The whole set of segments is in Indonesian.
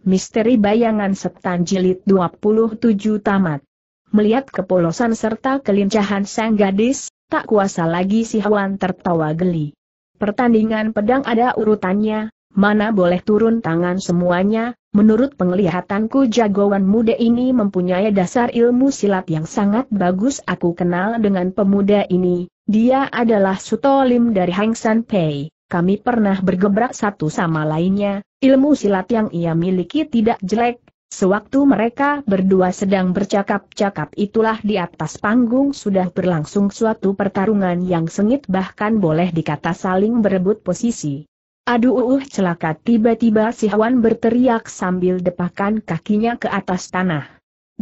Misteri Bayangan Setan Jilid 27 tamat. Melihat kepolosan serta kelincahan sang gadis, tak kuasa lagi si hwan tertawa geli. Pertandingan pedang ada urutannya, mana boleh turun tangan semuanya, menurut penglihatanku jagoan muda ini mempunyai dasar ilmu silat yang sangat bagus aku kenal dengan pemuda ini, dia adalah Sutolim dari Hang San Pei kami pernah bergebrak satu sama lainnya, ilmu silat yang ia miliki tidak jelek, Sewaktu mereka berdua sedang bercakap-cakap itulah di atas panggung sudah berlangsung suatu pertarungan yang sengit bahkan boleh dikata saling berebut posisi. Aduh uh, uh celaka tiba-tiba si Hwan berteriak sambil depakan kakinya ke atas tanah.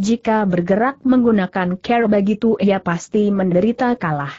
Jika bergerak menggunakan care begitu ia pasti menderita kalah.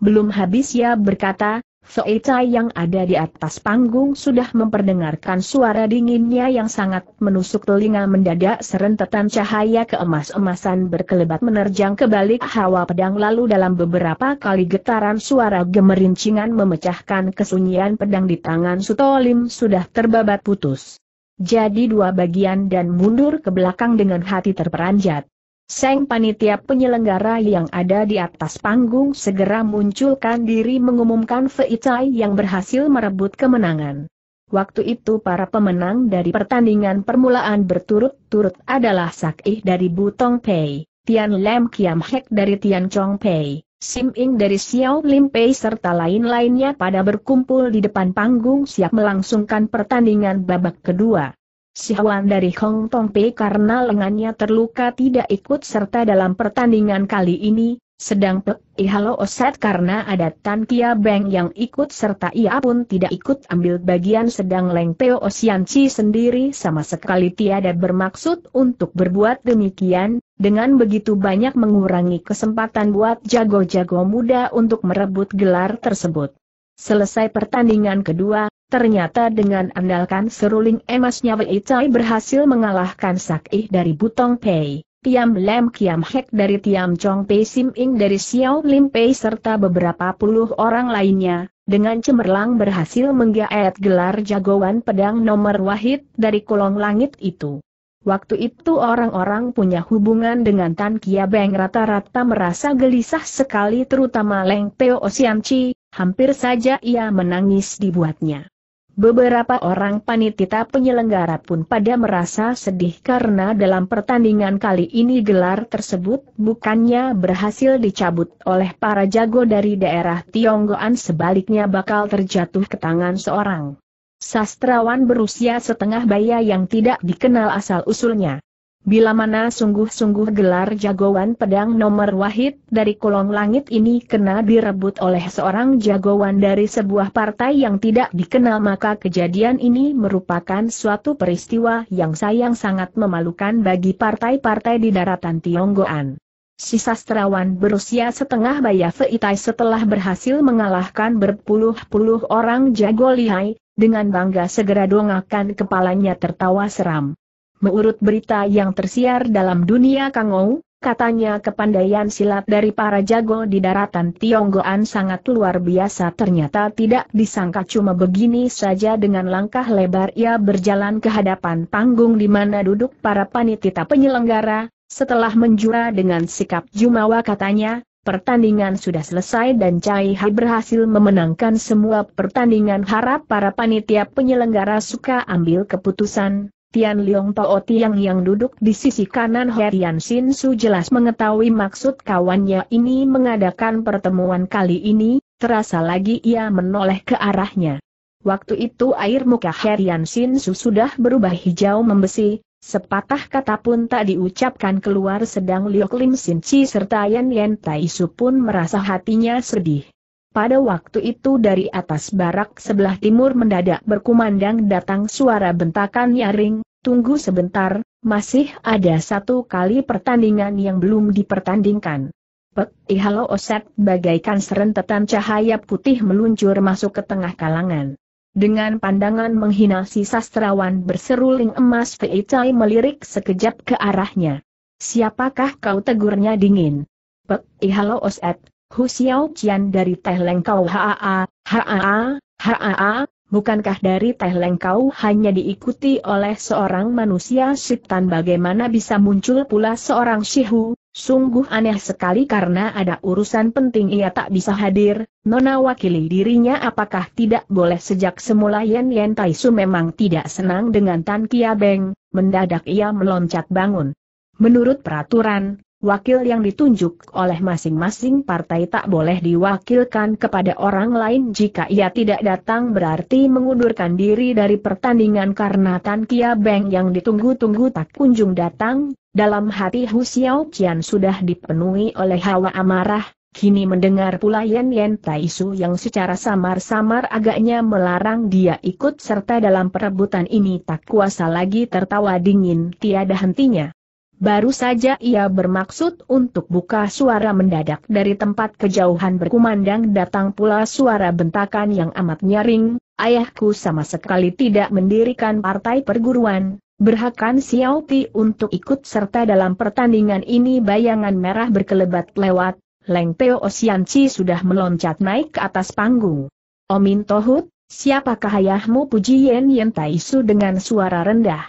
Belum habis ia berkata, Soe Chai yang ada di atas panggung sudah memperdengarkan suara dinginnya yang sangat menusuk telinga mendadak serentetan cahaya keemas-emasan berkelebat menerjang ke balik hawa pedang lalu dalam beberapa kali getaran suara gemerincingan memecahkan kesunyian pedang di tangan Sutolim sudah terbabat putus. Jadi dua bagian dan mundur ke belakang dengan hati terperanjat. Seng panitia penyelenggara yang ada di atas panggung segera munculkan diri mengumumkan Cai yang berhasil merebut kemenangan. Waktu itu para pemenang dari pertandingan permulaan berturut-turut adalah Sakih dari Butong Pei, Tian Lem Kiam Hek dari Tian Chong Pei, Sim Ing dari Xiao Lim Pei serta lain-lainnya pada berkumpul di depan panggung siap melangsungkan pertandingan babak kedua. Si Huan dari Hong Tong Pei karena lengannya terluka tidak ikut serta dalam pertandingan kali ini, sedang Pek halo Oset karena ada Tan Kia Beng yang ikut serta ia pun tidak ikut ambil bagian sedang Leng Teo Osian Chi sendiri sama sekali tiada bermaksud untuk berbuat demikian, dengan begitu banyak mengurangi kesempatan buat jago-jago muda untuk merebut gelar tersebut. Selesai pertandingan kedua, Ternyata dengan andalkan seruling emasnya Wei Cai berhasil mengalahkan Sakih dari Butong Pei, Tiam Lem Kiam Hek dari Tiam Chong Pei Sim Ing dari Xiao Lim Pei serta beberapa puluh orang lainnya, dengan cemerlang berhasil menggaet gelar jagoan pedang nomor wahid dari kolong langit itu. Waktu itu orang-orang punya hubungan dengan Tan Kia Beng rata-rata merasa gelisah sekali terutama Leng Teo Osianci, hampir saja ia menangis dibuatnya. Beberapa orang panitia penyelenggara pun pada merasa sedih karena dalam pertandingan kali ini gelar tersebut bukannya berhasil dicabut oleh para jago dari daerah Tionggoan sebaliknya bakal terjatuh ke tangan seorang sastrawan berusia setengah baya yang tidak dikenal asal-usulnya. Bila mana sungguh-sungguh gelar jagoan pedang nomor wahid dari kolong langit ini kena direbut oleh seorang jagoan dari sebuah partai yang tidak dikenal maka kejadian ini merupakan suatu peristiwa yang sayang sangat memalukan bagi partai-partai di daratan Tionggoan. Si sastrawan berusia setengah baya Feitai setelah berhasil mengalahkan berpuluh-puluh orang jago lihai, dengan bangga segera dongakan kepalanya tertawa seram. Mengurut berita yang tersiar dalam dunia Kangou, katanya kepandaian silat dari para jago di daratan Tionggoan sangat luar biasa ternyata tidak disangka cuma begini saja dengan langkah lebar ia berjalan ke hadapan panggung di mana duduk para panitia penyelenggara, setelah menjura dengan sikap jumawa katanya, pertandingan sudah selesai dan Cai Hai berhasil memenangkan semua pertandingan harap para panitia penyelenggara suka ambil keputusan, Tian Liong Tao Tiang yang duduk di sisi kanan Herian Sin Su jelas mengetahui maksud kawannya ini mengadakan pertemuan kali ini, terasa lagi ia menoleh ke arahnya. Waktu itu air muka Herian Sin Su sudah berubah hijau membesi, sepatah kata pun tak diucapkan keluar sedang Liok Lim Sin Chi serta Yan Yan Tai Su pun merasa hatinya sedih. Pada waktu itu dari atas barak sebelah timur mendadak berkumandang datang suara bentakan nyaring, tunggu sebentar, masih ada satu kali pertandingan yang belum dipertandingkan. Pek Ihalo Oset bagaikan serentetan cahaya putih meluncur masuk ke tengah kalangan. Dengan pandangan menghina si sastrawan berseruling emas Feitai melirik sekejap ke arahnya. Siapakah kau tegurnya dingin? Pek Ihalo Oset, Hu Xiao Qian dari Teh Lengkau Haa, Haa, Haa, bukankah dari Teh Lengkau hanya diikuti oleh seorang manusia sitan bagaimana bisa muncul pula seorang Shihu? Sungguh aneh sekali karena ada urusan penting ia tak bisa hadir, Nona wakili dirinya apakah tidak boleh sejak semula Yen Yen Taisu memang tidak senang dengan Tan Kia Beng, mendadak ia meloncat bangun. Menurut peraturan, wakil yang ditunjuk oleh masing-masing partai tak boleh diwakilkan kepada orang lain jika ia tidak datang berarti mengundurkan diri dari pertandingan karena Tan Kia Beng yang ditunggu-tunggu tak kunjung datang, dalam hati Hu Xiao Qian sudah dipenuhi oleh hawa amarah, kini mendengar pula Yen Yen Taisu yang secara samar-samar agaknya melarang dia ikut serta dalam perebutan ini tak kuasa lagi tertawa dingin tiada hentinya. Baru saja ia bermaksud untuk buka suara mendadak dari tempat kejauhan berkumandang datang pula suara bentakan yang amat nyaring, ayahku sama sekali tidak mendirikan partai perguruan, Berhakkan Xiao Ti untuk ikut serta dalam pertandingan ini bayangan merah berkelebat lewat, Leng Teo Osianci sudah meloncat naik ke atas panggung. Omin Tohut, siapakah ayahmu puji Yen Yen Taisu dengan suara rendah?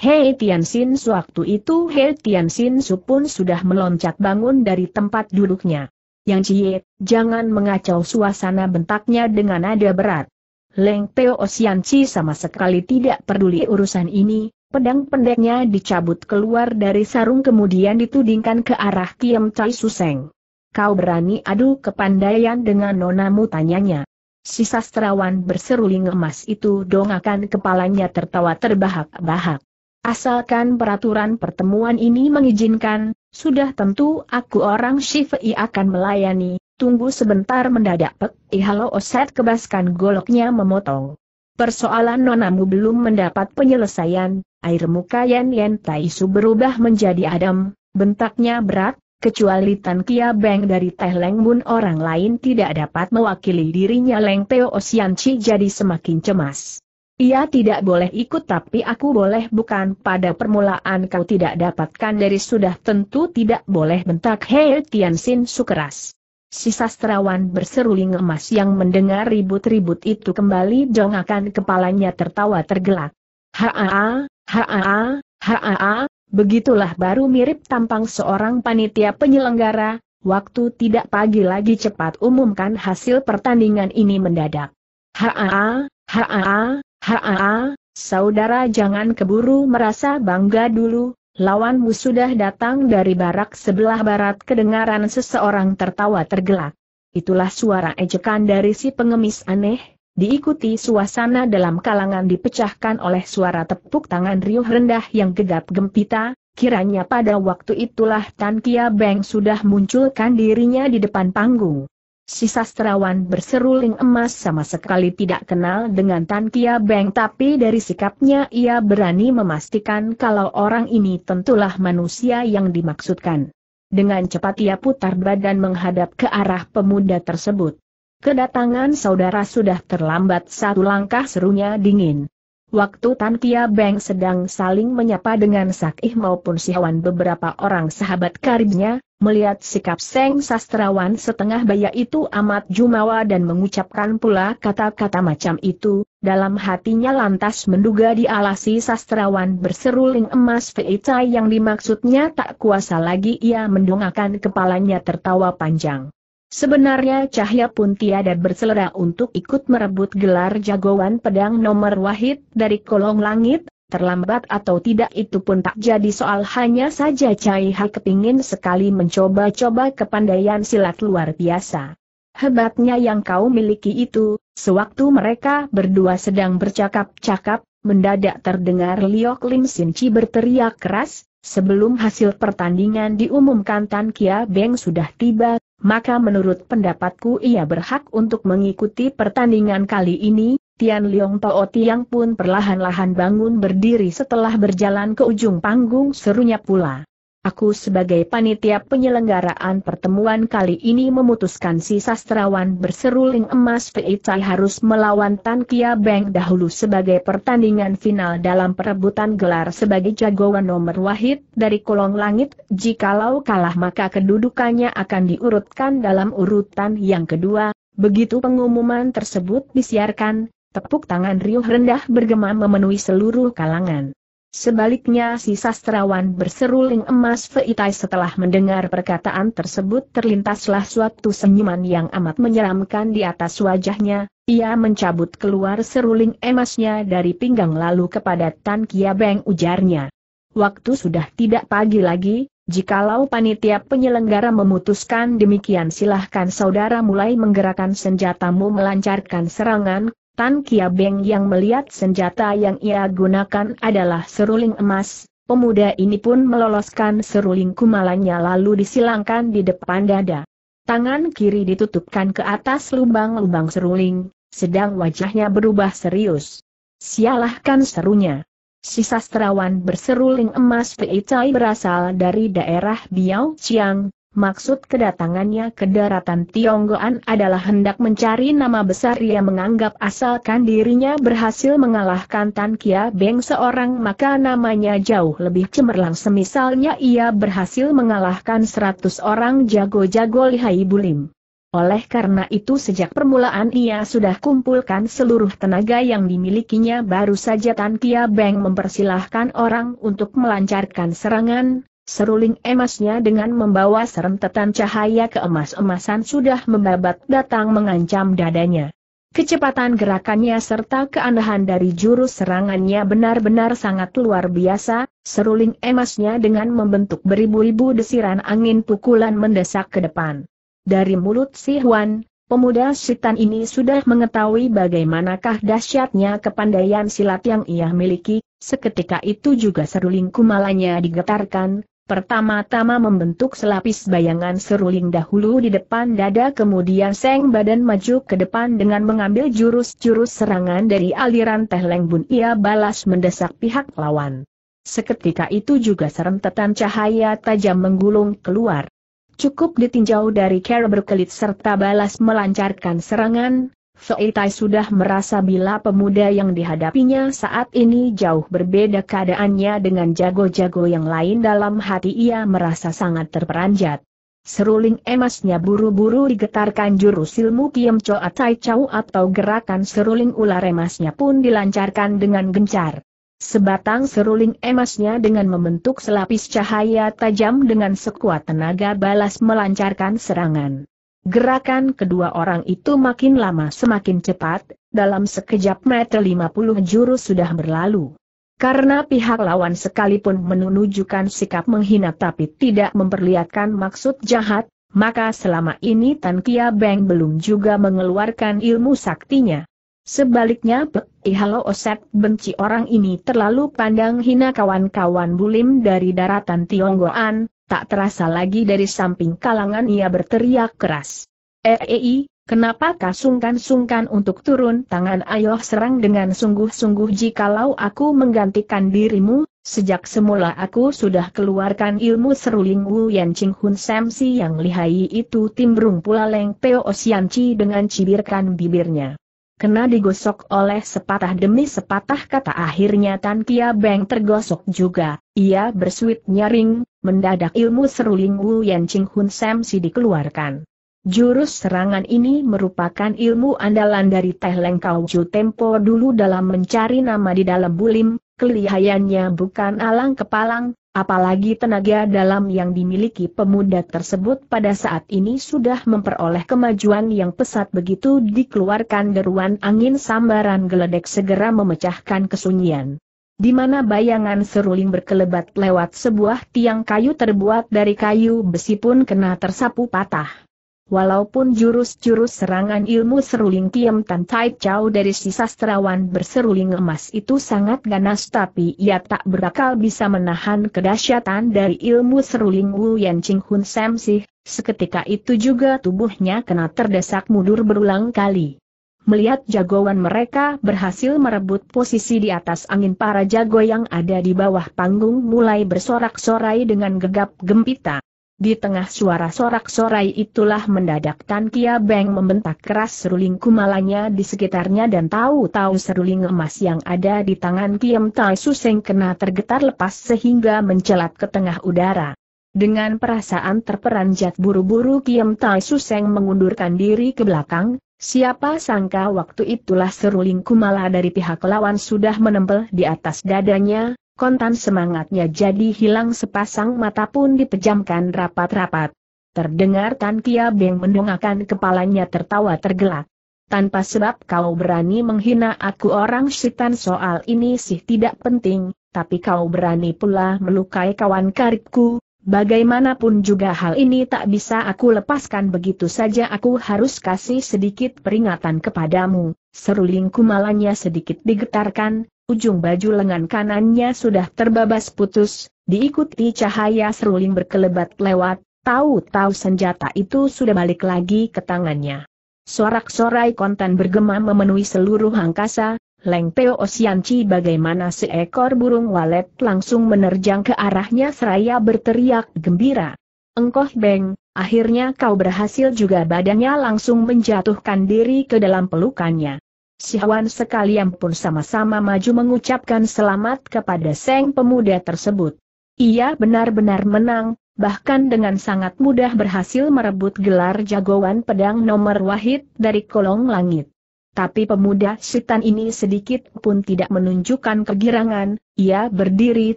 Hei Tianxin sewaktu itu Hei Tianxin Su pun sudah meloncat bangun dari tempat duduknya. Yang Cie, jangan mengacau suasana bentaknya dengan nada berat. Leng Teo Chi sama sekali tidak peduli urusan ini, pedang pendeknya dicabut keluar dari sarung kemudian ditudingkan ke arah Kiem Chai Suseng. Kau berani adu kepandaian dengan nonamu tanyanya. Si sastrawan berseruling emas itu dongakan kepalanya tertawa terbahak-bahak. Asalkan peraturan pertemuan ini mengizinkan, sudah tentu aku orang Shifei akan melayani, tunggu sebentar mendadak Pek Ihalo Oset kebaskan goloknya memotong. Persoalan nonamu belum mendapat penyelesaian, air muka Yan Yan Taisu berubah menjadi adem, bentaknya berat, kecuali Tan Kia Beng dari Teh Leng Bun orang lain tidak dapat mewakili dirinya Leng Teo Osianci jadi semakin cemas. Ia tidak boleh ikut tapi aku boleh bukan pada permulaan kau tidak dapatkan dari sudah tentu tidak boleh bentak Hei Tianxin sukeras. Si sastrawan berseruling emas yang mendengar ribut-ribut itu kembali dongakan kepalanya tertawa tergelak. Haa, haa, haa, begitulah baru mirip tampang seorang panitia penyelenggara, waktu tidak pagi lagi cepat umumkan hasil pertandingan ini mendadak. Haa, haa, Haa, saudara jangan keburu merasa bangga dulu, lawanmu sudah datang dari barak sebelah barat kedengaran seseorang tertawa tergelak. Itulah suara ejekan dari si pengemis aneh, diikuti suasana dalam kalangan dipecahkan oleh suara tepuk tangan riuh rendah yang gegap gempita, kiranya pada waktu itulah Tan Kia Beng sudah munculkan dirinya di depan panggung. Si sastrawan berseruling emas sama sekali tidak kenal dengan Tan Kia Beng tapi dari sikapnya ia berani memastikan kalau orang ini tentulah manusia yang dimaksudkan. Dengan cepat ia putar badan menghadap ke arah pemuda tersebut. Kedatangan saudara sudah terlambat satu langkah serunya dingin. Waktu Tan Pia Beng sedang saling menyapa dengan Sakih maupun Sihawan beberapa orang sahabat karibnya, melihat sikap Seng Sastrawan setengah baya itu amat jumawa dan mengucapkan pula kata-kata macam itu, dalam hatinya lantas menduga dialasi Sastrawan berseruling emas Feita yang dimaksudnya tak kuasa lagi ia mendongakkan kepalanya tertawa panjang. Sebenarnya Cahya pun tiada berselera untuk ikut merebut gelar jagoan pedang nomor wahid dari kolong langit, terlambat atau tidak itu pun tak jadi soal hanya saja Cahya kepingin sekali mencoba-coba kepandaian silat luar biasa. Hebatnya yang kau miliki itu, sewaktu mereka berdua sedang bercakap-cakap, mendadak terdengar Liok Lim Sinci berteriak keras, Sebelum hasil pertandingan diumumkan Tan Kia Beng sudah tiba, maka menurut pendapatku ia berhak untuk mengikuti pertandingan kali ini, Tian Liong Tao Tiang pun perlahan-lahan bangun berdiri setelah berjalan ke ujung panggung serunya pula. Aku sebagai panitia penyelenggaraan pertemuan kali ini memutuskan si sastrawan berseruling emas Cai harus melawan Tan Kia Beng dahulu sebagai pertandingan final dalam perebutan gelar sebagai jagoan nomor wahid dari kolong langit, jikalau kalah maka kedudukannya akan diurutkan dalam urutan yang kedua, begitu pengumuman tersebut disiarkan, tepuk tangan riuh rendah bergema memenuhi seluruh kalangan. Sebaliknya si sastrawan berseruling emas Feitai setelah mendengar perkataan tersebut terlintaslah suatu senyuman yang amat menyeramkan di atas wajahnya, ia mencabut keluar seruling emasnya dari pinggang lalu kepada Tan Kia Beng ujarnya. Waktu sudah tidak pagi lagi, jikalau panitia penyelenggara memutuskan demikian silahkan saudara mulai menggerakkan senjatamu melancarkan serangan, Tan Kia Beng yang melihat senjata yang ia gunakan adalah seruling emas, pemuda ini pun meloloskan seruling kumalannya lalu disilangkan di depan dada. Tangan kiri ditutupkan ke atas lubang-lubang seruling, sedang wajahnya berubah serius. Sialahkan serunya. Si sastrawan berseruling emas Pei berasal dari daerah Biao Chiang, Maksud kedatangannya ke daratan Tionggoan adalah hendak mencari nama besar ia menganggap asalkan dirinya berhasil mengalahkan Tan Kia Beng seorang maka namanya jauh lebih cemerlang semisalnya ia berhasil mengalahkan seratus orang jago-jago lihai bulim. Oleh karena itu sejak permulaan ia sudah kumpulkan seluruh tenaga yang dimilikinya baru saja Tan Kia Beng mempersilahkan orang untuk melancarkan serangan, Seruling emasnya dengan membawa serentetan cahaya keemas-emasan sudah membabat datang mengancam dadanya. Kecepatan gerakannya serta keanehan dari jurus serangannya benar-benar sangat luar biasa, seruling emasnya dengan membentuk beribu-ribu desiran angin pukulan mendesak ke depan. Dari mulut si Huan, pemuda setan ini sudah mengetahui bagaimanakah dahsyatnya kepandaian silat yang ia miliki, seketika itu juga seruling kumalanya digetarkan, Pertama-tama membentuk selapis bayangan seruling dahulu di depan dada kemudian seng badan maju ke depan dengan mengambil jurus-jurus serangan dari aliran Teh lengbun ia balas mendesak pihak lawan. Seketika itu juga serentetan cahaya tajam menggulung keluar. Cukup ditinjau dari cara berkelit serta balas melancarkan serangan, Feitai sudah merasa bila pemuda yang dihadapinya saat ini jauh berbeda keadaannya dengan jago-jago yang lain dalam hati ia merasa sangat terperanjat. Seruling emasnya buru-buru digetarkan jurus ilmu Kiem Choa Tai Chau atau gerakan seruling ular emasnya pun dilancarkan dengan gencar. Sebatang seruling emasnya dengan membentuk selapis cahaya tajam dengan sekuat tenaga balas melancarkan serangan. Gerakan kedua orang itu makin lama semakin cepat, dalam sekejap mata 50 jurus sudah berlalu. Karena pihak lawan sekalipun menunjukkan sikap menghina tapi tidak memperlihatkan maksud jahat, maka selama ini Tan Kia Beng belum juga mengeluarkan ilmu saktinya. Sebaliknya Pei Halo Oset benci orang ini terlalu pandang hina kawan-kawan bulim dari daratan Tionggoan, Tak terasa lagi dari samping kalangan ia berteriak keras. Eei, eh, eh, kenapa kau sungkan-sungkan untuk turun tangan ayo serang dengan sungguh-sungguh jikalau aku menggantikan dirimu, sejak semula aku sudah keluarkan ilmu seruling Wu Yan Ching Hun Sam Si yang lihai itu timbrung pula Leng Peo Osian Chi dengan cibirkan bibirnya. Kena digosok oleh sepatah demi sepatah kata akhirnya Tan Kia Beng tergosok juga, ia bersuit nyaring, mendadak ilmu seruling Wu Yan Ching Hun Sam Si dikeluarkan. Jurus serangan ini merupakan ilmu andalan dari Teh Leng Kau Ju Tempo dulu dalam mencari nama di dalam bulim, kelihayannya bukan alang kepalang, Apalagi tenaga dalam yang dimiliki pemuda tersebut pada saat ini sudah memperoleh kemajuan yang pesat begitu dikeluarkan deruan angin sambaran geledek segera memecahkan kesunyian. Di mana bayangan seruling berkelebat lewat sebuah tiang kayu terbuat dari kayu besi pun kena tersapu patah. Walaupun jurus-jurus serangan ilmu seruling Tiam Tan Tai jauh dari si sastrawan berseruling emas itu sangat ganas tapi ia tak berakal bisa menahan kedahsyatan dari ilmu seruling Wu Yan Ching Hun Sam Sih, seketika itu juga tubuhnya kena terdesak mundur berulang kali. Melihat jagoan mereka berhasil merebut posisi di atas angin para jago yang ada di bawah panggung mulai bersorak-sorai dengan gegap gempita. Di tengah suara sorak-sorai itulah mendadak Tan Kia Beng membentak keras seruling kumalanya di sekitarnya dan tahu-tahu seruling emas yang ada di tangan Kiam Tai Suseng kena tergetar lepas sehingga mencelat ke tengah udara. Dengan perasaan terperanjat buru-buru Kiam Tai Suseng mengundurkan diri ke belakang, siapa sangka waktu itulah seruling kumala dari pihak lawan sudah menempel di atas dadanya, kontan semangatnya jadi hilang sepasang mata pun dipejamkan rapat-rapat. Terdengar Tan Kia Beng mendongakkan kepalanya tertawa tergelak. Tanpa sebab kau berani menghina aku orang setan soal ini sih tidak penting, tapi kau berani pula melukai kawan karibku, Bagaimanapun juga hal ini tak bisa aku lepaskan begitu saja aku harus kasih sedikit peringatan kepadamu. Seruling kumalanya sedikit digetarkan, Ujung baju lengan kanannya sudah terbabas putus, diikuti cahaya seruling berkelebat lewat, tahu-tahu senjata itu sudah balik lagi ke tangannya. Sorak-sorai konten bergema memenuhi seluruh angkasa, Leng Teo Osianci bagaimana seekor burung walet langsung menerjang ke arahnya seraya berteriak gembira. Engkoh Beng, akhirnya kau berhasil juga badannya langsung menjatuhkan diri ke dalam pelukannya. Siawan sekalian pun sama-sama maju mengucapkan selamat kepada Seng pemuda tersebut. Ia benar-benar menang, bahkan dengan sangat mudah berhasil merebut gelar jagoan pedang nomor wahid dari kolong langit. Tapi pemuda sitan ini sedikit pun tidak menunjukkan kegirangan, ia berdiri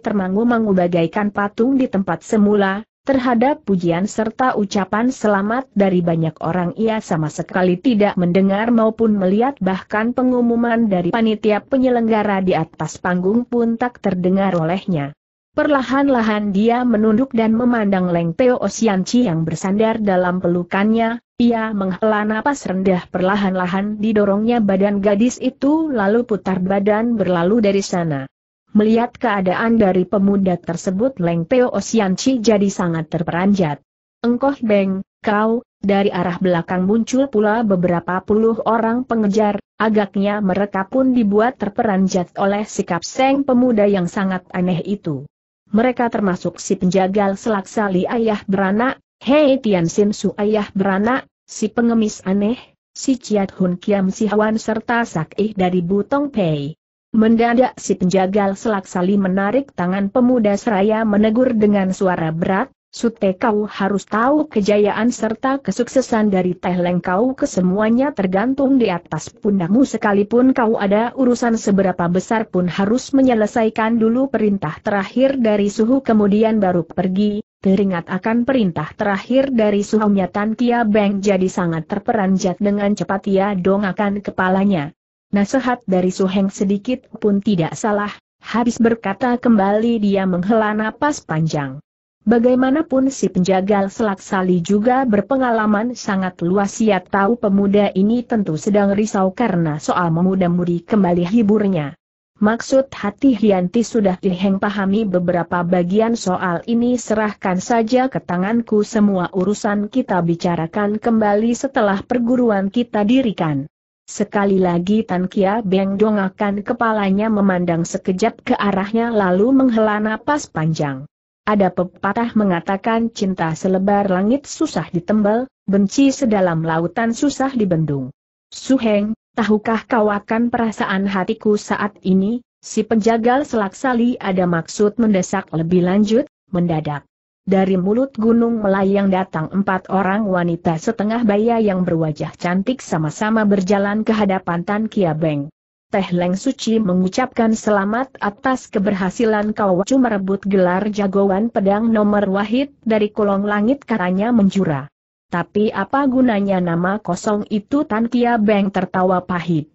termangu-mangu bagaikan patung di tempat semula, Terhadap pujian serta ucapan selamat dari banyak orang ia sama sekali tidak mendengar maupun melihat bahkan pengumuman dari panitia penyelenggara di atas panggung pun tak terdengar olehnya. Perlahan-lahan dia menunduk dan memandang Leng Teo Osianci yang bersandar dalam pelukannya, ia menghela napas rendah perlahan-lahan didorongnya badan gadis itu lalu putar badan berlalu dari sana. Melihat keadaan dari pemuda tersebut Leng Teo Osianci jadi sangat terperanjat. Engkoh Beng, kau, dari arah belakang muncul pula beberapa puluh orang pengejar, agaknya mereka pun dibuat terperanjat oleh sikap seng pemuda yang sangat aneh itu. Mereka termasuk si penjagal selaksali ayah beranak, Hei Tian Sin Su ayah beranak, si pengemis aneh, si Ciat Hun Kiam Si Hawan serta Sakih dari Butong Pei. Mendadak si penjagal selaksali menarik tangan pemuda seraya menegur dengan suara berat, Sute kau harus tahu kejayaan serta kesuksesan dari Teh Leng kau kesemuanya tergantung di atas pundakmu sekalipun kau ada urusan seberapa besar pun harus menyelesaikan dulu perintah terakhir dari suhu kemudian baru pergi, teringat akan perintah terakhir dari suhu, Tan Kia Beng jadi sangat terperanjat dengan cepat ia dongakan kepalanya. Nasihat dari Suheng sedikit pun tidak salah, habis berkata kembali dia menghela napas panjang. Bagaimanapun si penjagal selak sali juga berpengalaman sangat luas ia tahu pemuda ini tentu sedang risau karena soal memuda-mudi kembali hiburnya. Maksud hati Hianti sudah diheng pahami beberapa bagian soal ini serahkan saja ke tanganku semua urusan kita bicarakan kembali setelah perguruan kita dirikan. Sekali lagi Tan Kia Beng dongakan kepalanya memandang sekejap ke arahnya lalu menghela napas panjang. Ada pepatah mengatakan cinta selebar langit susah ditembel, benci sedalam lautan susah dibendung. Suheng, tahukah kau akan perasaan hatiku saat ini? Si penjagal selaksali ada maksud mendesak lebih lanjut, mendadak. Dari mulut gunung melayang datang empat orang wanita setengah baya yang berwajah cantik sama-sama berjalan ke hadapan Tan Kia Beng. Teh Leng Suci mengucapkan selamat atas keberhasilan kau Kawacu merebut gelar jagoan pedang nomor wahid dari kolong langit katanya menjura. Tapi apa gunanya nama kosong itu Tan Kia Beng tertawa pahit.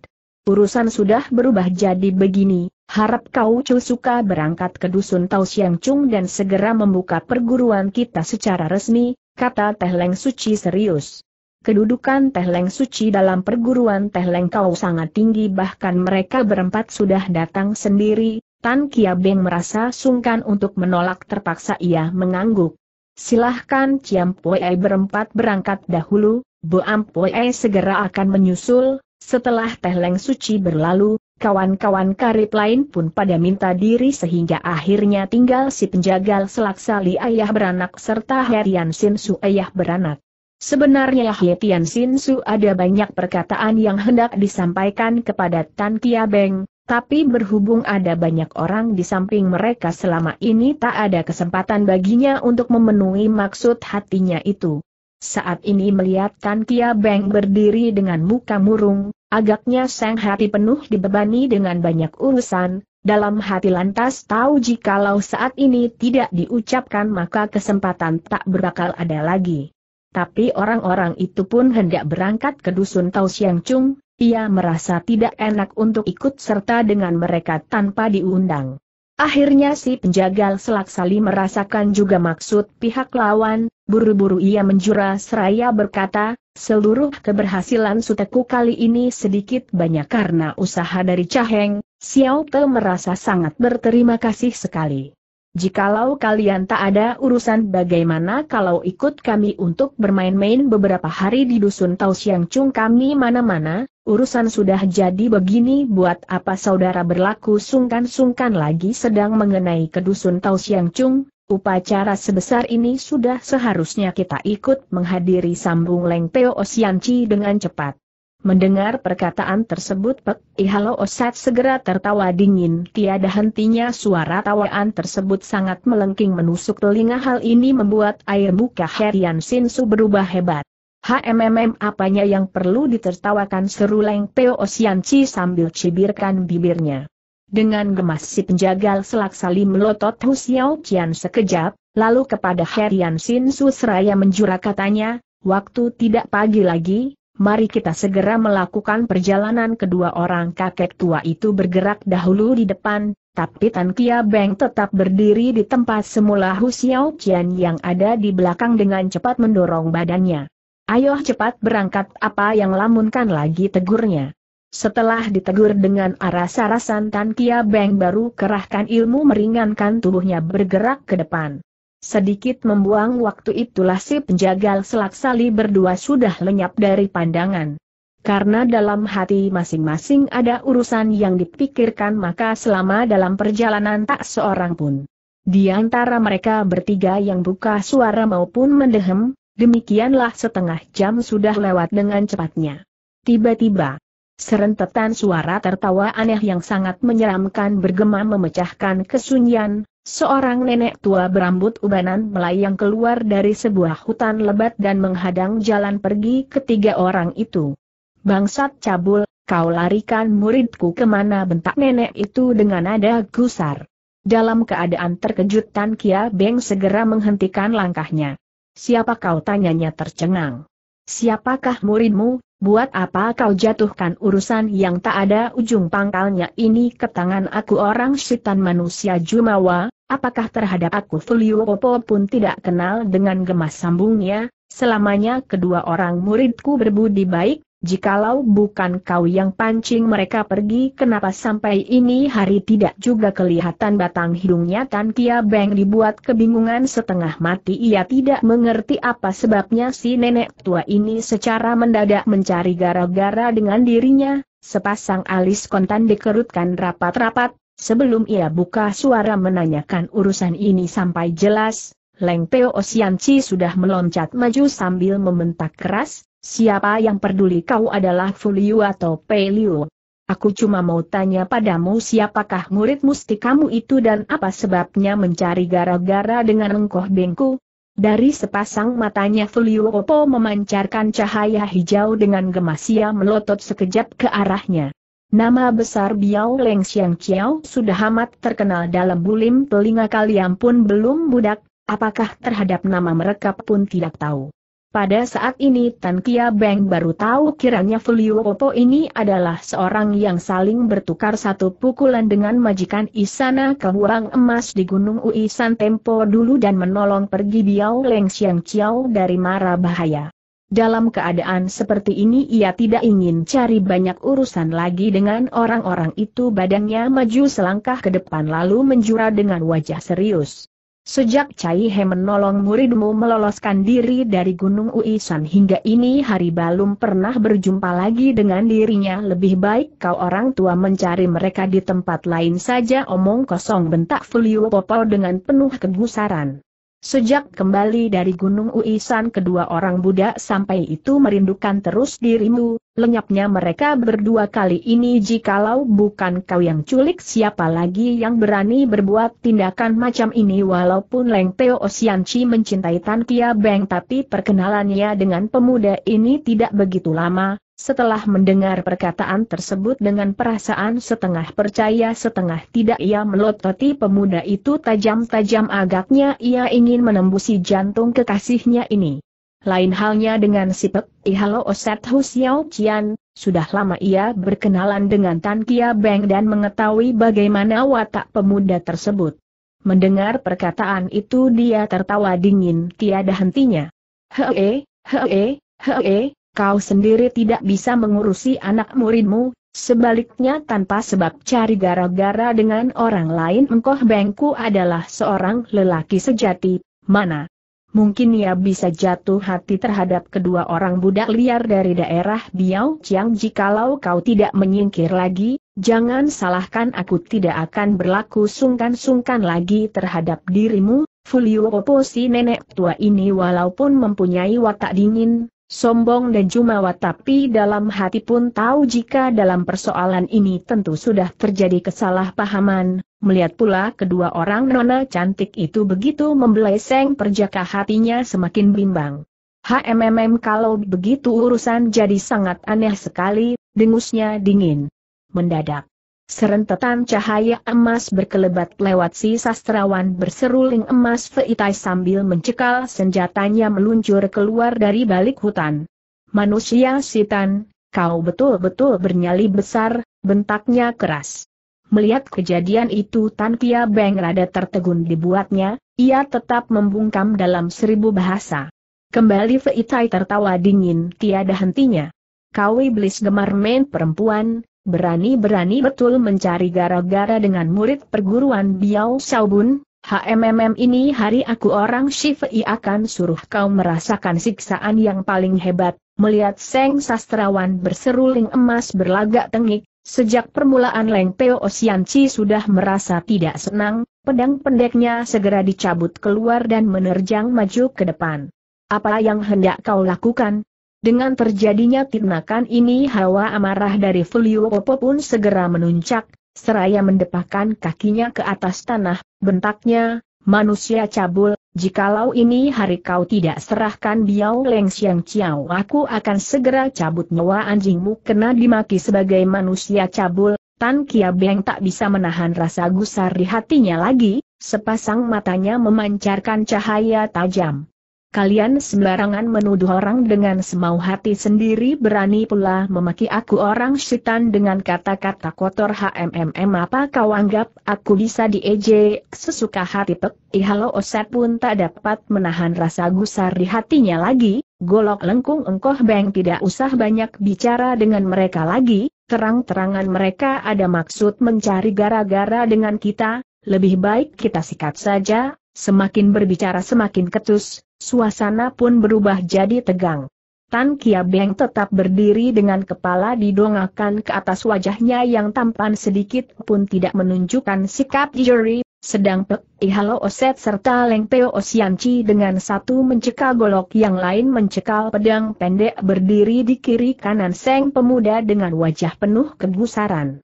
Urusan sudah berubah jadi begini, Harap kau suka berangkat ke dusun Tau Siang Chung dan segera membuka perguruan kita secara resmi, kata Teh Leng Suci serius. Kedudukan Teh Leng Suci dalam perguruan Teh Leng Kau sangat tinggi bahkan mereka berempat sudah datang sendiri, Tan Kia Beng merasa sungkan untuk menolak terpaksa ia mengangguk. Silahkan Ciam Poe berempat berangkat dahulu, Bu Am Poe segera akan menyusul, setelah Teh Leng Suci berlalu, Kawan-kawan karib lain pun pada minta diri sehingga akhirnya tinggal si penjagal selaksali ayah beranak serta Herian Su ayah beranak. Sebenarnya Hetian Su ada banyak perkataan yang hendak disampaikan kepada Tan Kia Beng, tapi berhubung ada banyak orang di samping mereka selama ini tak ada kesempatan baginya untuk memenuhi maksud hatinya itu. Saat ini melihatkan Kia Beng berdiri dengan muka murung, agaknya sang hati penuh dibebani dengan banyak urusan, dalam hati lantas tahu jikalau saat ini tidak diucapkan maka kesempatan tak berakal ada lagi. Tapi orang-orang itu pun hendak berangkat ke dusun Tau Siang Chung, ia merasa tidak enak untuk ikut serta dengan mereka tanpa diundang. Akhirnya si penjagal selaksali merasakan juga maksud pihak lawan, Buru-buru ia menjura seraya berkata, seluruh keberhasilan Suteku kali ini sedikit banyak karena usaha dari Caheng, Xiao Te merasa sangat berterima kasih sekali. Jikalau kalian tak ada urusan bagaimana kalau ikut kami untuk bermain-main beberapa hari di dusun Tau Siang Chung kami mana-mana, urusan sudah jadi begini buat apa saudara berlaku sungkan-sungkan lagi sedang mengenai ke dusun Tau Siang Chung, Upacara sebesar ini sudah seharusnya kita ikut menghadiri sambung Leng Teo Osianci dengan cepat. Mendengar perkataan tersebut Pek Ihalo Osat segera tertawa dingin tiada hentinya suara tawaan tersebut sangat melengking menusuk telinga hal ini membuat air muka Herian Sinsu berubah hebat. HMMM apanya yang perlu ditertawakan seru Leng Teo Osianci sambil cibirkan bibirnya. Dengan gemas si penjagal selak melotot Hu Xiao Qian sekejap, lalu kepada Herian Sin Susraya menjura katanya, waktu tidak pagi lagi, mari kita segera melakukan perjalanan kedua orang kakek tua itu bergerak dahulu di depan, tapi Tan Kia Beng tetap berdiri di tempat semula Hu Xiao Qian yang ada di belakang dengan cepat mendorong badannya. Ayo cepat berangkat apa yang lamunkan lagi tegurnya. Setelah ditegur dengan arah sarasan, Tan Kia Beng baru kerahkan ilmu meringankan tubuhnya bergerak ke depan. Sedikit membuang waktu itulah si penjagal selaksali berdua sudah lenyap dari pandangan. Karena dalam hati masing-masing ada urusan yang dipikirkan maka selama dalam perjalanan tak seorang pun. Di antara mereka bertiga yang buka suara maupun mendehem, demikianlah setengah jam sudah lewat dengan cepatnya. Tiba-tiba, Serentetan suara tertawa aneh yang sangat menyeramkan bergema memecahkan kesunyian, seorang nenek tua berambut ubanan melayang keluar dari sebuah hutan lebat dan menghadang jalan pergi ketiga orang itu. Bangsat cabul, kau larikan muridku kemana bentak nenek itu dengan nada gusar. Dalam keadaan terkejut Tan Kia Beng segera menghentikan langkahnya. Siapa kau tanyanya tercengang. Siapakah muridmu, Buat apa kau jatuhkan urusan yang tak ada ujung pangkalnya ini ke tangan aku orang setan manusia Jumawa, apakah terhadap aku Fulio pun tidak kenal dengan gemas sambungnya, selamanya kedua orang muridku berbudi baik, Jikalau bukan kau yang pancing mereka pergi kenapa sampai ini hari tidak juga kelihatan batang hidungnya Tan Kia Beng dibuat kebingungan setengah mati ia tidak mengerti apa sebabnya si nenek tua ini secara mendadak mencari gara-gara dengan dirinya, sepasang alis kontan dikerutkan rapat-rapat, sebelum ia buka suara menanyakan urusan ini sampai jelas, Leng Peo Osianci sudah meloncat maju sambil membentak keras, Siapa yang peduli kau adalah Fuliu atau Pei Liu? Aku cuma mau tanya padamu siapakah murid musti kamu itu dan apa sebabnya mencari gara-gara dengan engkoh bengku? Dari sepasang matanya Fuliu Opo memancarkan cahaya hijau dengan gemas ia melotot sekejap ke arahnya. Nama besar Biao Leng Xiang Chiao sudah amat terkenal dalam bulim telinga kalian pun belum budak, apakah terhadap nama mereka pun tidak tahu. Pada saat ini Tan Kia Beng baru tahu kiranya Fuliopo Popo ini adalah seorang yang saling bertukar satu pukulan dengan majikan Isana Kehuang Emas di Gunung Uisan Tempo dulu dan menolong pergi Biao Leng Xiang Chiao dari mara bahaya. Dalam keadaan seperti ini ia tidak ingin cari banyak urusan lagi dengan orang-orang itu badannya maju selangkah ke depan lalu menjura dengan wajah serius. Sejak Cai He menolong muridmu meloloskan diri dari Gunung Uisan hingga ini hari belum pernah berjumpa lagi dengan dirinya lebih baik kau orang tua mencari mereka di tempat lain saja omong kosong bentak Fuliu Popo dengan penuh kegusaran. Sejak kembali dari Gunung Uisan kedua orang budak sampai itu merindukan terus dirimu, lenyapnya mereka berdua kali ini jikalau bukan kau yang culik siapa lagi yang berani berbuat tindakan macam ini walaupun Leng Teo Osianci mencintai Tan Kia Beng tapi perkenalannya dengan pemuda ini tidak begitu lama, setelah mendengar perkataan tersebut dengan perasaan setengah percaya setengah tidak ia melototi pemuda itu tajam-tajam agaknya ia ingin menembusi jantung kekasihnya ini. Lain halnya dengan si Pek Ihalo eh, Oset Husiao Qian, sudah lama ia berkenalan dengan Tan Kia Beng dan mengetahui bagaimana watak pemuda tersebut. Mendengar perkataan itu dia tertawa dingin tiada hentinya. Hee, hee, hee, kau sendiri tidak bisa mengurusi anak muridmu, sebaliknya tanpa sebab cari gara-gara dengan orang lain engkau bengku adalah seorang lelaki sejati, mana? Mungkin ia bisa jatuh hati terhadap kedua orang budak liar dari daerah Biao Chiang jikalau kau tidak menyingkir lagi, jangan salahkan aku tidak akan berlaku sungkan-sungkan lagi terhadap dirimu, Fulio Opo nenek tua ini walaupun mempunyai watak dingin, sombong dan jumawa tapi dalam hati pun tahu jika dalam persoalan ini tentu sudah terjadi kesalahpahaman, melihat pula kedua orang nona cantik itu begitu membeleseng perjaka hatinya semakin bimbang. HMMM kalau begitu urusan jadi sangat aneh sekali, dengusnya dingin. Mendadak. Serentetan cahaya emas berkelebat lewat si sastrawan berseruling emas Feitai sambil mencekal senjatanya meluncur keluar dari balik hutan. Manusia sitan, kau betul-betul bernyali besar, bentaknya keras. Melihat kejadian itu Tan Pia Beng rada tertegun dibuatnya, ia tetap membungkam dalam seribu bahasa. Kembali Feitai tertawa dingin tiada hentinya. Kau iblis gemar main perempuan, berani-berani betul mencari gara-gara dengan murid perguruan Biao Shaobun, HMMM ini hari aku orang Shifei akan suruh kau merasakan siksaan yang paling hebat, melihat Seng Sastrawan berseruling emas berlagak tengik, sejak permulaan Leng Peo Osianci sudah merasa tidak senang, pedang pendeknya segera dicabut keluar dan menerjang maju ke depan. Apa yang hendak kau lakukan? Dengan terjadinya tindakan ini hawa amarah dari Fulio pun segera menuncak, seraya mendepahkan kakinya ke atas tanah, bentaknya, manusia cabul, jikalau ini hari kau tidak serahkan biau leng siang ciao aku akan segera cabut nyawa anjingmu kena dimaki sebagai manusia cabul, Tan Kia Beng tak bisa menahan rasa gusar di hatinya lagi, sepasang matanya memancarkan cahaya tajam kalian sembarangan menuduh orang dengan semau hati sendiri berani pula memaki aku orang syaitan dengan kata-kata kotor HMMM apa kau anggap aku bisa diejek sesuka hati pek, ihalo oset pun tak dapat menahan rasa gusar di hatinya lagi, golok lengkung engkoh beng tidak usah banyak bicara dengan mereka lagi, terang-terangan mereka ada maksud mencari gara-gara dengan kita, lebih baik kita sikat saja, semakin berbicara semakin ketus, Suasana pun berubah jadi tegang. Tan Kia Beng tetap berdiri dengan kepala didongakan ke atas wajahnya yang tampan sedikit pun tidak menunjukkan sikap juri, sedang Pek Ihalo Oset serta Leng Peo Osianci dengan satu mencekal golok yang lain mencekal pedang pendek berdiri di kiri kanan Seng Pemuda dengan wajah penuh kegusaran.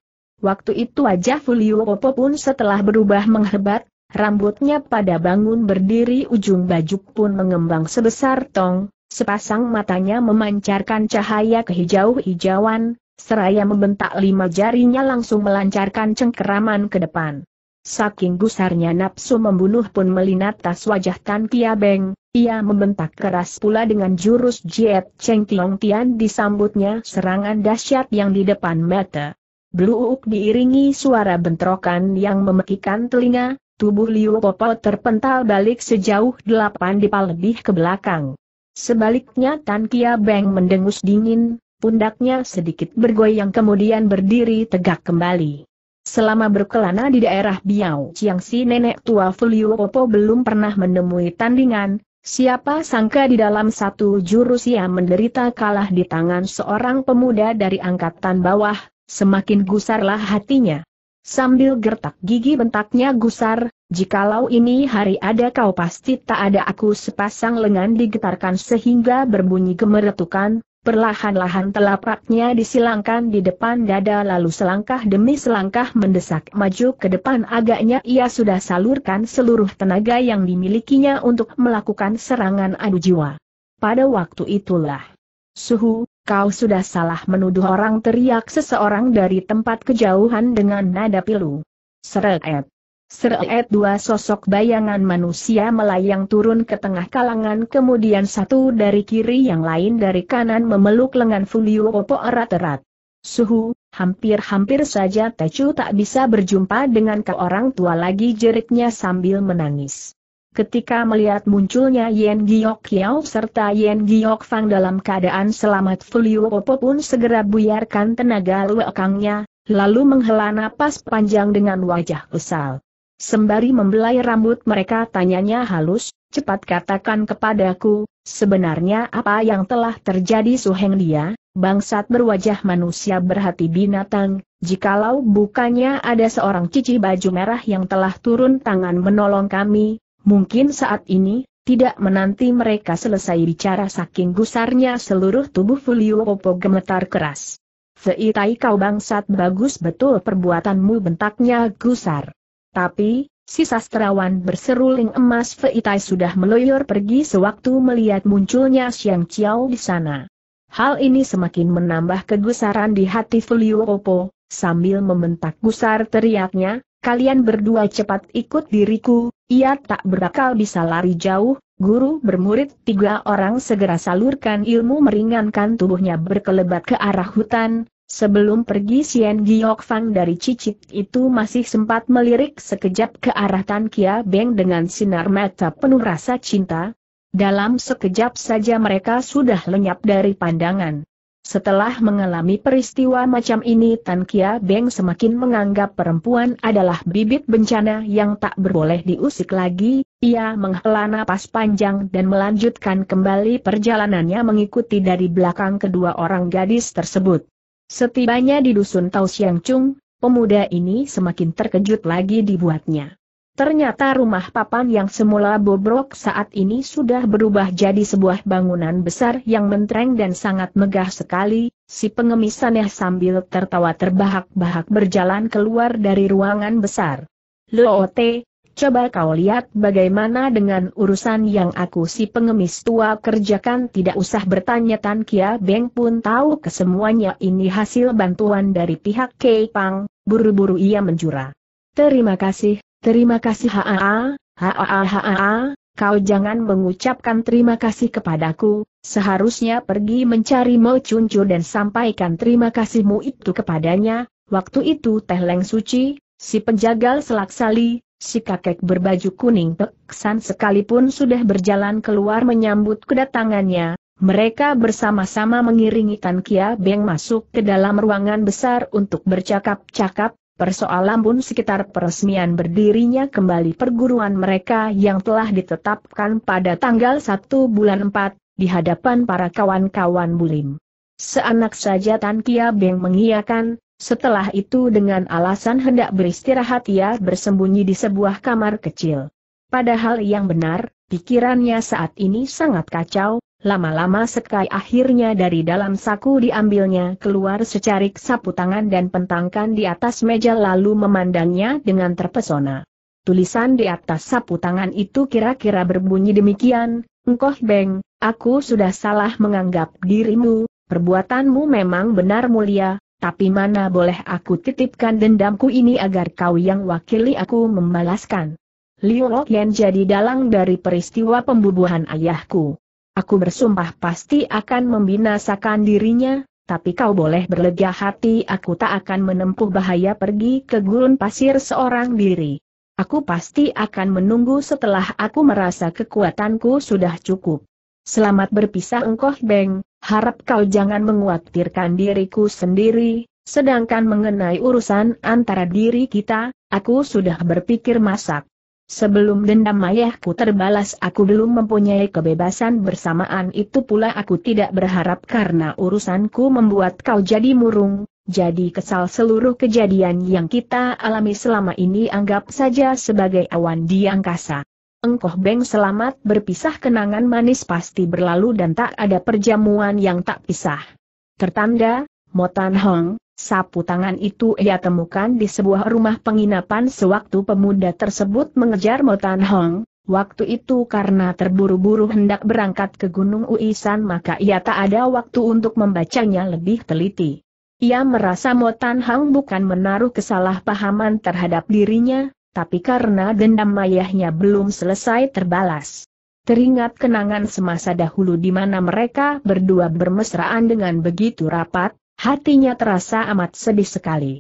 Waktu itu wajah Fulio Popo pun setelah berubah menghebat, Rambutnya pada bangun berdiri ujung baju pun mengembang sebesar tong, sepasang matanya memancarkan cahaya kehijau-hijauan, seraya membentak lima jarinya langsung melancarkan cengkeraman ke depan. Saking gusarnya nafsu membunuh pun tas wajah Tan Kia Beng, ia membentak keras pula dengan jurus Jiet Cheng Tiong Tian disambutnya serangan dahsyat yang di depan mata. Bluuk diiringi suara bentrokan yang memekikan telinga, Tubuh Liu Popo terpental balik sejauh delapan dipal lebih ke belakang. Sebaliknya Tan Kia Beng mendengus dingin, pundaknya sedikit bergoyang kemudian berdiri tegak kembali. Selama berkelana di daerah Biao si nenek tua Liu Popo belum pernah menemui tandingan, siapa sangka di dalam satu jurus ia menderita kalah di tangan seorang pemuda dari angkatan bawah, semakin gusarlah hatinya. Sambil gertak gigi bentaknya gusar, jikalau ini hari ada kau pasti tak ada aku sepasang lengan digetarkan sehingga berbunyi gemeretukan, Perlahan-lahan telapaknya disilangkan di depan dada lalu selangkah demi selangkah mendesak maju ke depan agaknya ia sudah salurkan seluruh tenaga yang dimilikinya untuk melakukan serangan adu jiwa. Pada waktu itulah, suhu, kau sudah salah menuduh orang teriak seseorang dari tempat kejauhan dengan nada pilu. Seret. Seret dua sosok bayangan manusia melayang turun ke tengah kalangan kemudian satu dari kiri yang lain dari kanan memeluk lengan Fulio Popo erat-erat. Suhu, hampir-hampir saja Tecu tak bisa berjumpa dengan ke orang tua lagi jeritnya sambil menangis. Ketika melihat munculnya Yen Giok Yao serta Yen Giok Fang dalam keadaan selamat Fuliu Popo pun segera buyarkan tenaga luekangnya, lalu menghela napas panjang dengan wajah kesal. Sembari membelai rambut mereka tanyanya halus, cepat katakan kepadaku, sebenarnya apa yang telah terjadi Suheng dia, bangsat berwajah manusia berhati binatang, jikalau bukannya ada seorang cici baju merah yang telah turun tangan menolong kami, Mungkin saat ini, tidak menanti mereka selesai bicara saking gusarnya seluruh tubuh Fulio Popo gemetar keras. Feitai kau bangsat bagus betul perbuatanmu bentaknya gusar. Tapi, si sastrawan berseruling emas Feitai sudah meloyor pergi sewaktu melihat munculnya Xiang Chiao di sana. Hal ini semakin menambah kegusaran di hati Fulio Popo, sambil membentak gusar teriaknya, kalian berdua cepat ikut diriku, ia tak berakal bisa lari jauh, guru bermurid tiga orang segera salurkan ilmu meringankan tubuhnya berkelebat ke arah hutan, sebelum pergi Sien Giok Fang dari cicit itu masih sempat melirik sekejap ke arah Tan Kia Beng dengan sinar mata penuh rasa cinta, dalam sekejap saja mereka sudah lenyap dari pandangan. Setelah mengalami peristiwa macam ini Tan Kia Beng semakin menganggap perempuan adalah bibit bencana yang tak berboleh diusik lagi, ia menghela napas panjang dan melanjutkan kembali perjalanannya mengikuti dari belakang kedua orang gadis tersebut. Setibanya di dusun Tau Siang Chung, pemuda ini semakin terkejut lagi dibuatnya. Ternyata rumah papan yang semula bobrok saat ini sudah berubah jadi sebuah bangunan besar yang mentereng dan sangat megah sekali, si pengemis sambil tertawa terbahak-bahak berjalan keluar dari ruangan besar. Loote, coba kau lihat bagaimana dengan urusan yang aku si pengemis tua kerjakan tidak usah bertanya Tan Kia Beng pun tahu kesemuanya ini hasil bantuan dari pihak Kei Pang, buru-buru ia menjura. Terima kasih, Terima kasih Haa, Haa Haa, kau jangan mengucapkan terima kasih kepadaku, seharusnya pergi mencari Mo Chuncu dan sampaikan terima kasihmu itu kepadanya, waktu itu Teh Leng Suci, si penjagal selak sali, Si kakek berbaju kuning peksan sekalipun sudah berjalan keluar menyambut kedatangannya, mereka bersama-sama mengiringi Tan Kia Beng masuk ke dalam ruangan besar untuk bercakap-cakap, Persoalan pun sekitar peresmian berdirinya kembali perguruan mereka yang telah ditetapkan pada tanggal 1 bulan 4, di hadapan para kawan-kawan bulim. Seanak saja Tan Kia Beng mengiyakan, setelah itu dengan alasan hendak beristirahat ia bersembunyi di sebuah kamar kecil. Padahal yang benar, pikirannya saat ini sangat kacau, Lama-lama sekai akhirnya dari dalam saku diambilnya keluar secarik sapu tangan dan pentangkan di atas meja lalu memandangnya dengan terpesona. Tulisan di atas sapu tangan itu kira-kira berbunyi demikian, Engkoh Beng, aku sudah salah menganggap dirimu, perbuatanmu memang benar mulia, tapi mana boleh aku titipkan dendamku ini agar kau yang wakili aku membalaskan. Liu yang jadi dalang dari peristiwa pembubuhan ayahku. Aku bersumpah pasti akan membinasakan dirinya, tapi kau boleh berlega hati aku tak akan menempuh bahaya pergi ke gurun pasir seorang diri. Aku pasti akan menunggu setelah aku merasa kekuatanku sudah cukup. Selamat berpisah engkau Beng, harap kau jangan menguatirkan diriku sendiri, sedangkan mengenai urusan antara diri kita, aku sudah berpikir masak. Sebelum dendam ayahku terbalas aku belum mempunyai kebebasan bersamaan itu pula aku tidak berharap karena urusanku membuat kau jadi murung, jadi kesal seluruh kejadian yang kita alami selama ini anggap saja sebagai awan di angkasa. Engkoh Beng selamat berpisah kenangan manis pasti berlalu dan tak ada perjamuan yang tak pisah. Tertanda, Motan Hong, Sapu tangan itu ia temukan di sebuah rumah penginapan sewaktu pemuda tersebut mengejar Motan Hong. Waktu itu karena terburu-buru hendak berangkat ke Gunung Uisan maka ia tak ada waktu untuk membacanya lebih teliti. Ia merasa Motan Hong bukan menaruh kesalahpahaman terhadap dirinya, tapi karena dendam ayahnya belum selesai terbalas. Teringat kenangan semasa dahulu di mana mereka berdua bermesraan dengan begitu rapat, Hatinya terasa amat sedih sekali.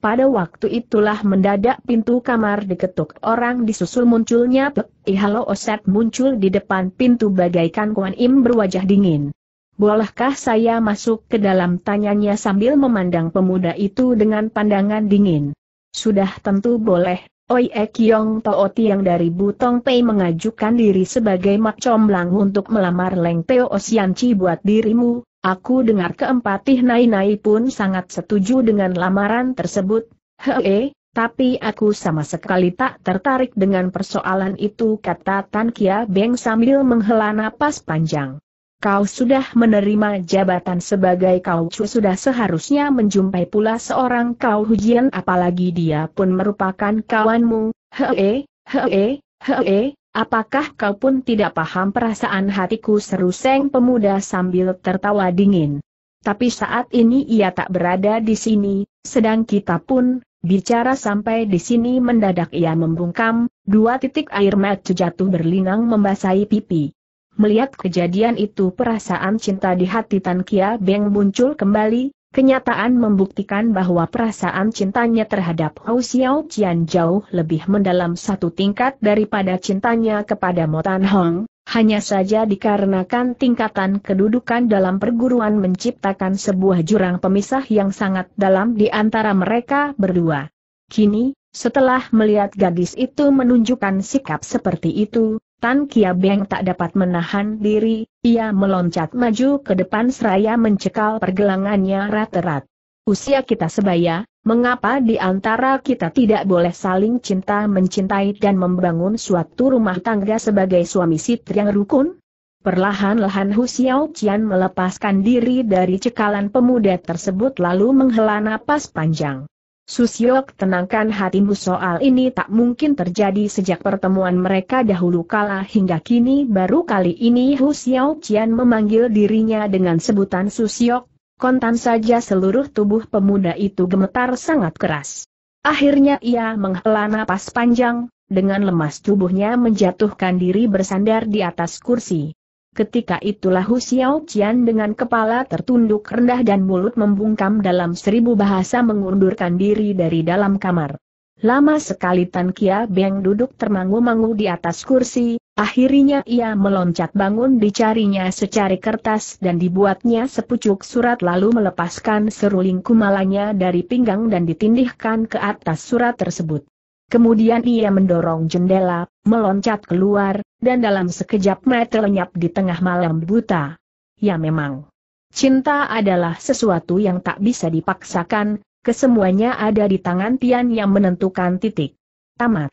Pada waktu itulah mendadak pintu kamar diketuk orang disusul munculnya Pek Ihalo Oset muncul di depan pintu bagaikan Kuan Im berwajah dingin. Bolehkah saya masuk ke dalam tanyanya sambil memandang pemuda itu dengan pandangan dingin? Sudah tentu boleh, Oi Ek Yong Tooti yang dari Butong Pei mengajukan diri sebagai makcomblang untuk melamar Leng Teo Osianci buat dirimu, Aku dengar keempat nai-nai pun sangat setuju dengan lamaran tersebut, hee, tapi aku sama sekali tak tertarik dengan persoalan itu kata Tan Kia Beng sambil menghela napas panjang. Kau sudah menerima jabatan sebagai kau cu sudah seharusnya menjumpai pula seorang kau hujian apalagi dia pun merupakan kawanmu, hee, hee, hee, Apakah kau pun tidak paham perasaan hatiku seru Seng pemuda sambil tertawa dingin. Tapi saat ini ia tak berada di sini, sedang kita pun, bicara sampai di sini mendadak ia membungkam, dua titik air mata jatuh berlinang membasahi pipi. Melihat kejadian itu perasaan cinta di hati Tan Kia Beng muncul kembali, Kenyataan membuktikan bahwa perasaan cintanya terhadap Hou Xiao Qian jauh lebih mendalam satu tingkat daripada cintanya kepada Motan Hong, hanya saja dikarenakan tingkatan kedudukan dalam perguruan menciptakan sebuah jurang pemisah yang sangat dalam di antara mereka berdua. Kini, setelah melihat gadis itu menunjukkan sikap seperti itu, Tan Kia Beng tak dapat menahan diri, ia meloncat maju ke depan seraya mencekal pergelangannya rat-rat. Usia kita sebaya, mengapa di antara kita tidak boleh saling cinta mencintai dan membangun suatu rumah tangga sebagai suami istri yang rukun? Perlahan-lahan Hu Xiao Qian melepaskan diri dari cekalan pemuda tersebut lalu menghela napas panjang. Susyok tenangkan hatimu soal ini tak mungkin terjadi sejak pertemuan mereka dahulu kala hingga kini baru kali ini Hu Xiao Qian memanggil dirinya dengan sebutan Susyok, kontan saja seluruh tubuh pemuda itu gemetar sangat keras. Akhirnya ia menghela napas panjang, dengan lemas tubuhnya menjatuhkan diri bersandar di atas kursi. Ketika itulah Hu Xiao Qian dengan kepala tertunduk rendah dan mulut membungkam dalam seribu bahasa mengundurkan diri dari dalam kamar. Lama sekali Tan Kia Beng duduk termangu-mangu di atas kursi, akhirnya ia meloncat bangun dicarinya secari kertas dan dibuatnya sepucuk surat lalu melepaskan seruling kumalanya dari pinggang dan ditindihkan ke atas surat tersebut. Kemudian ia mendorong jendela, meloncat keluar, dan dalam sekejap mata lenyap di tengah malam buta. Ya memang. Cinta adalah sesuatu yang tak bisa dipaksakan, kesemuanya ada di tangan Tian yang menentukan titik. Tamat.